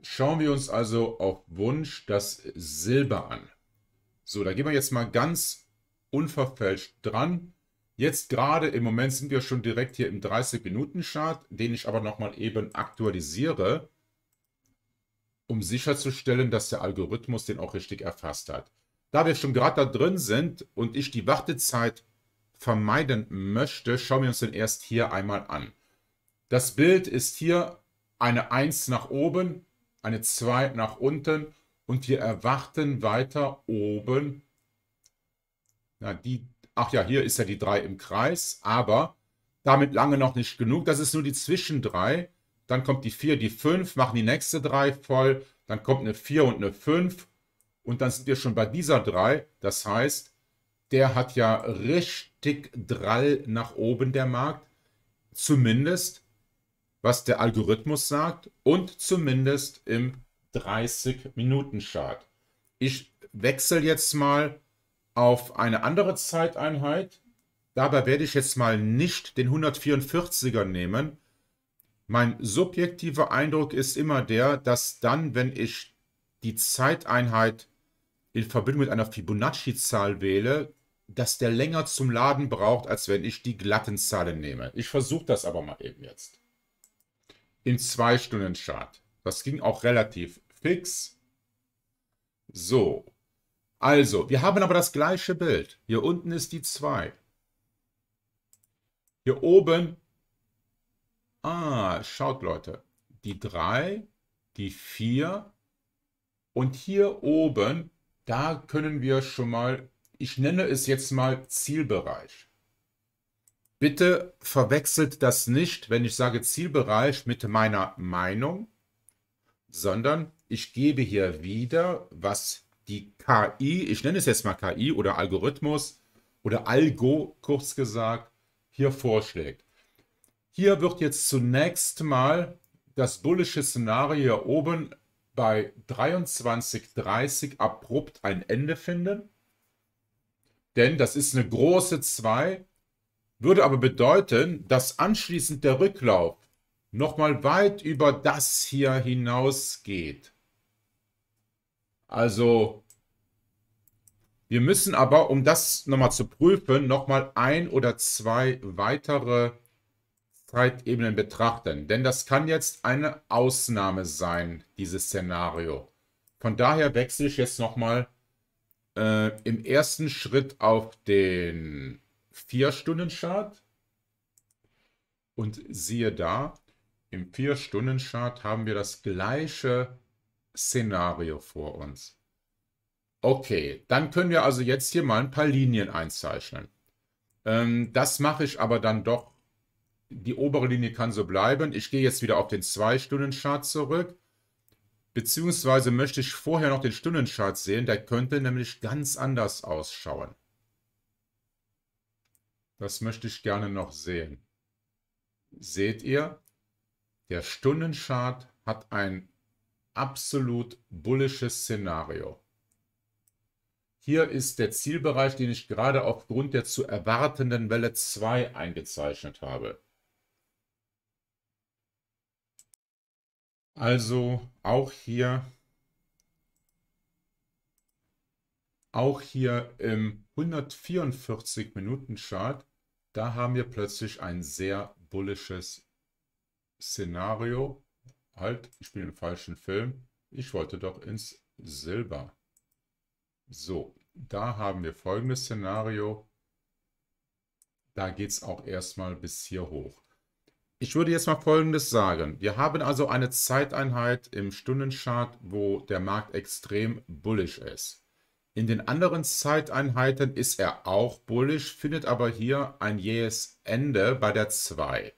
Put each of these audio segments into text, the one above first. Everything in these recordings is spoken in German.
Schauen wir uns also auf Wunsch das Silber an. So, da gehen wir jetzt mal ganz unverfälscht dran. Jetzt gerade im Moment sind wir schon direkt hier im 30-Minuten-Chart, den ich aber nochmal eben aktualisiere, um sicherzustellen, dass der Algorithmus den auch richtig erfasst hat. Da wir schon gerade da drin sind und ich die Wartezeit vermeiden möchte, schauen wir uns den erst hier einmal an. Das Bild ist hier eine 1 nach oben, eine 2 nach unten und wir erwarten weiter oben, na die, ach ja, hier ist ja die 3 im Kreis, aber damit lange noch nicht genug. Das ist nur die Zwischen 3. Dann kommt die 4, die 5, machen die nächste 3 voll. Dann kommt eine 4 und eine 5. Und dann sind wir schon bei dieser 3. Das heißt, der hat ja richtig Drall nach oben, der Markt. Zumindest was der Algorithmus sagt und zumindest im 30-Minuten-Chart. Ich wechsle jetzt mal auf eine andere Zeiteinheit. Dabei werde ich jetzt mal nicht den 144er nehmen. Mein subjektiver Eindruck ist immer der, dass dann, wenn ich die Zeiteinheit in Verbindung mit einer Fibonacci-Zahl wähle, dass der länger zum Laden braucht, als wenn ich die glatten Zahlen nehme. Ich versuche das aber mal eben jetzt in zwei Stunden Chart. Das ging auch relativ fix. So. Also, wir haben aber das gleiche Bild. Hier unten ist die 2. Hier oben. Ah, schaut Leute. Die 3, die 4. Und hier oben, da können wir schon mal, ich nenne es jetzt mal Zielbereich. Bitte verwechselt das nicht, wenn ich sage Zielbereich mit meiner Meinung, sondern ich gebe hier wieder, was die KI, ich nenne es jetzt mal KI oder Algorithmus oder Algo kurz gesagt, hier vorschlägt. Hier wird jetzt zunächst mal das bullische Szenario hier oben bei 23,30 abrupt ein Ende finden. Denn das ist eine große 2 würde aber bedeuten, dass anschließend der Rücklauf nochmal weit über das hier hinausgeht. Also wir müssen aber, um das nochmal zu prüfen, nochmal ein oder zwei weitere Zeitebenen betrachten. Denn das kann jetzt eine Ausnahme sein, dieses Szenario. Von daher wechsle ich jetzt nochmal äh, im ersten Schritt auf den vier Stunden Chart. Und siehe da, im vier Stunden Chart haben wir das gleiche Szenario vor uns. Okay, dann können wir also jetzt hier mal ein paar Linien einzeichnen. Ähm, das mache ich aber dann doch. Die obere Linie kann so bleiben. Ich gehe jetzt wieder auf den 2-Stunden-Chart zurück. Beziehungsweise möchte ich vorher noch den Stunden-Chart sehen. Der könnte nämlich ganz anders ausschauen. Das möchte ich gerne noch sehen. Seht ihr, der Stundenchart hat ein absolut bullisches Szenario. Hier ist der Zielbereich, den ich gerade aufgrund der zu erwartenden Welle 2 eingezeichnet habe. Also auch hier, auch hier im 144-Minuten-Chart da haben wir plötzlich ein sehr bullisches Szenario. Halt, ich bin im falschen Film. Ich wollte doch ins Silber. So, da haben wir folgendes Szenario. Da geht es auch erstmal bis hier hoch. Ich würde jetzt mal Folgendes sagen. Wir haben also eine Zeiteinheit im Stundenchart, wo der Markt extrem bullisch ist. In den anderen Zeiteinheiten ist er auch bullisch, findet aber hier ein jähes Ende bei der 2.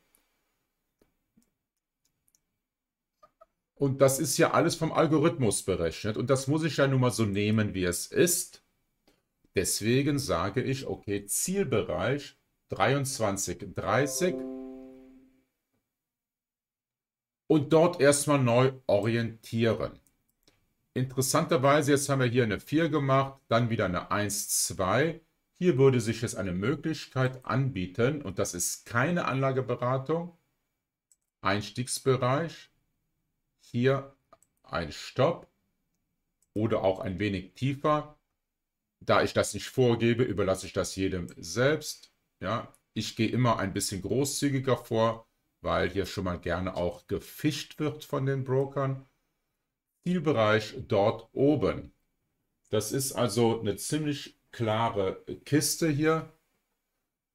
Und das ist ja alles vom Algorithmus berechnet und das muss ich ja nun mal so nehmen, wie es ist. Deswegen sage ich, okay, Zielbereich 23,30. und dort erstmal neu orientieren. Interessanterweise, jetzt haben wir hier eine 4 gemacht, dann wieder eine 1, 2. Hier würde sich jetzt eine Möglichkeit anbieten und das ist keine Anlageberatung. Einstiegsbereich, hier ein Stopp oder auch ein wenig tiefer. Da ich das nicht vorgebe, überlasse ich das jedem selbst. Ja, ich gehe immer ein bisschen großzügiger vor, weil hier schon mal gerne auch gefischt wird von den Brokern. Zielbereich dort oben. Das ist also eine ziemlich klare Kiste hier.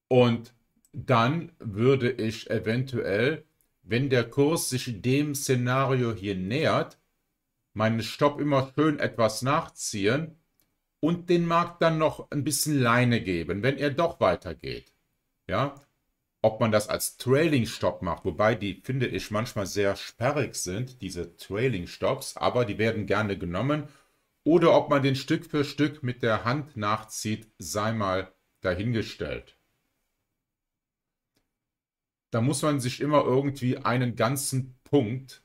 Und dann würde ich eventuell, wenn der Kurs sich dem Szenario hier nähert, meinen Stopp immer schön etwas nachziehen und den Markt dann noch ein bisschen Leine geben, wenn er doch weitergeht. Ja, ob man das als Trailing-Stop macht, wobei die, finde ich, manchmal sehr sperrig sind, diese Trailing-Stops, aber die werden gerne genommen. Oder ob man den Stück für Stück mit der Hand nachzieht, sei mal dahingestellt. Da muss man sich immer irgendwie einen ganzen Punkt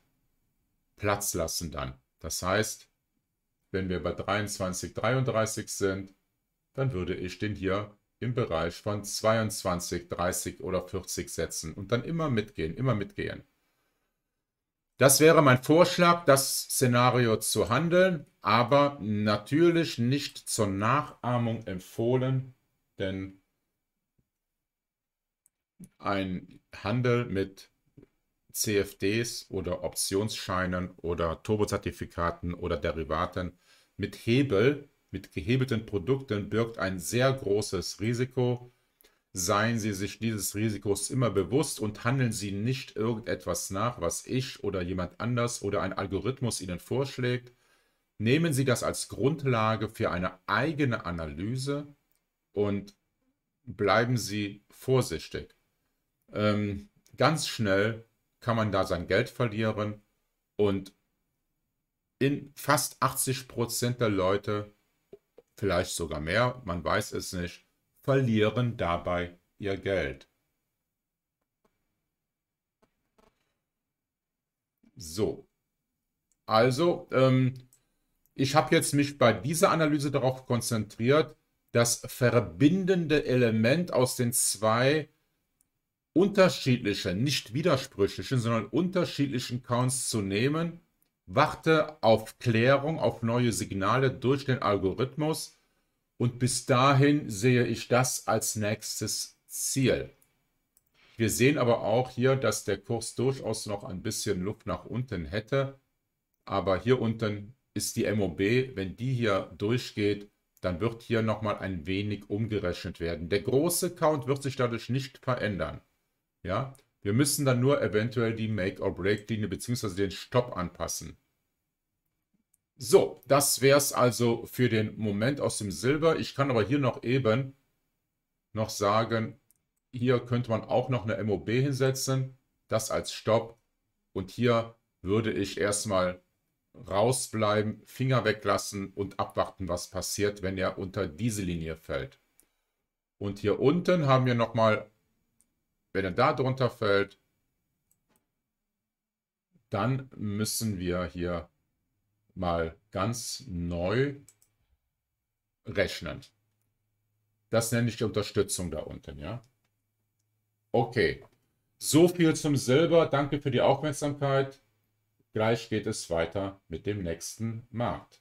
Platz lassen dann. Das heißt, wenn wir bei 23, 33 sind, dann würde ich den hier im Bereich von 22, 30 oder 40 Sätzen und dann immer mitgehen, immer mitgehen. Das wäre mein Vorschlag, das Szenario zu handeln, aber natürlich nicht zur Nachahmung empfohlen, denn ein Handel mit CFDs oder Optionsscheinen oder Turbozertifikaten oder Derivaten mit Hebel mit gehebelten Produkten birgt ein sehr großes Risiko. Seien Sie sich dieses Risikos immer bewusst und handeln Sie nicht irgendetwas nach, was ich oder jemand anders oder ein Algorithmus Ihnen vorschlägt. Nehmen Sie das als Grundlage für eine eigene Analyse und bleiben Sie vorsichtig. Ähm, ganz schnell kann man da sein Geld verlieren und in fast 80% Prozent der Leute vielleicht sogar mehr, man weiß es nicht, verlieren dabei ihr Geld. So, also ähm, ich habe jetzt mich bei dieser Analyse darauf konzentriert, das verbindende Element aus den zwei unterschiedlichen, nicht widersprüchlichen, sondern unterschiedlichen Counts zu nehmen warte auf Klärung, auf neue Signale durch den Algorithmus und bis dahin sehe ich das als nächstes Ziel. Wir sehen aber auch hier, dass der Kurs durchaus noch ein bisschen Luft nach unten hätte, aber hier unten ist die MOB, wenn die hier durchgeht, dann wird hier nochmal ein wenig umgerechnet werden. Der große Count wird sich dadurch nicht verändern. Ja, wir müssen dann nur eventuell die Make-or-Break-Linie bzw. den Stopp anpassen. So, das wäre es also für den Moment aus dem Silber. Ich kann aber hier noch eben noch sagen, hier könnte man auch noch eine MOB hinsetzen, das als Stopp. Und hier würde ich erstmal rausbleiben, Finger weglassen und abwarten, was passiert, wenn er unter diese Linie fällt. Und hier unten haben wir nochmal wenn er da drunter fällt, dann müssen wir hier mal ganz neu rechnen. Das nenne ich die Unterstützung da unten, ja? Okay, so viel zum Silber. Danke für die Aufmerksamkeit. Gleich geht es weiter mit dem nächsten Markt.